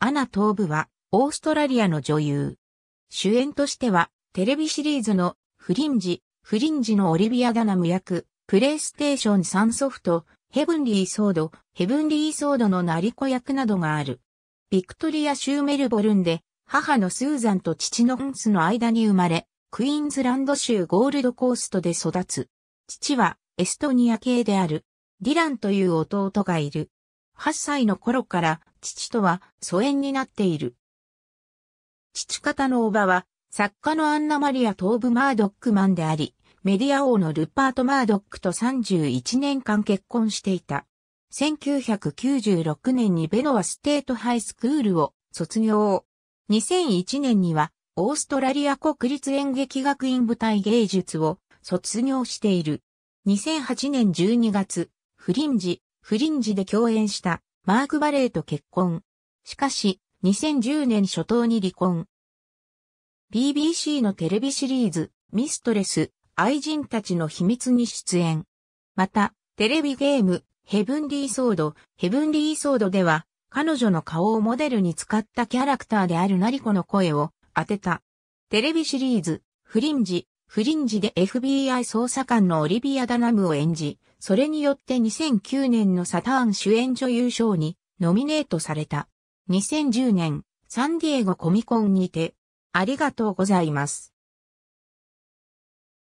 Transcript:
アナ東部は、オーストラリアの女優。主演としては、テレビシリーズの、フリンジ、フリンジのオリビア・ダナム役、プレイステーション3ソフト、ヘブンリー・ソード、ヘブンリー・ソードの成子役などがある。ビクトリアシューメルボルンで、母のスーザンと父のンスの間に生まれ、クイーンズランド州ゴールドコーストで育つ。父はエストニア系である。ディランという弟がいる。8歳の頃から父とは疎遠になっている。父方の叔母は、作家のアンナマリア・トーブ・マードックマンであり、メディア王のルパート・マードックと31年間結婚していた。1996年にベノアステートハイスクールを卒業。2001年にはオーストラリア国立演劇学院舞台芸術を卒業している。2008年12月、フリンジ、フリンジで共演したマーク・バレーと結婚。しかし、2010年初頭に離婚。BBC のテレビシリーズ、ミストレス、愛人たちの秘密に出演。また、テレビゲーム、ヘブンリーソード、ヘブンリーソードでは、彼女の顔をモデルに使ったキャラクターであるナリコの声を当てた。テレビシリーズ、フリンジ、フリンジで FBI 捜査官のオリビア・ダナムを演じ、それによって2009年のサターン主演女優賞にノミネートされた。2010年、サンディエゴコミコンにて、ありがとうございます。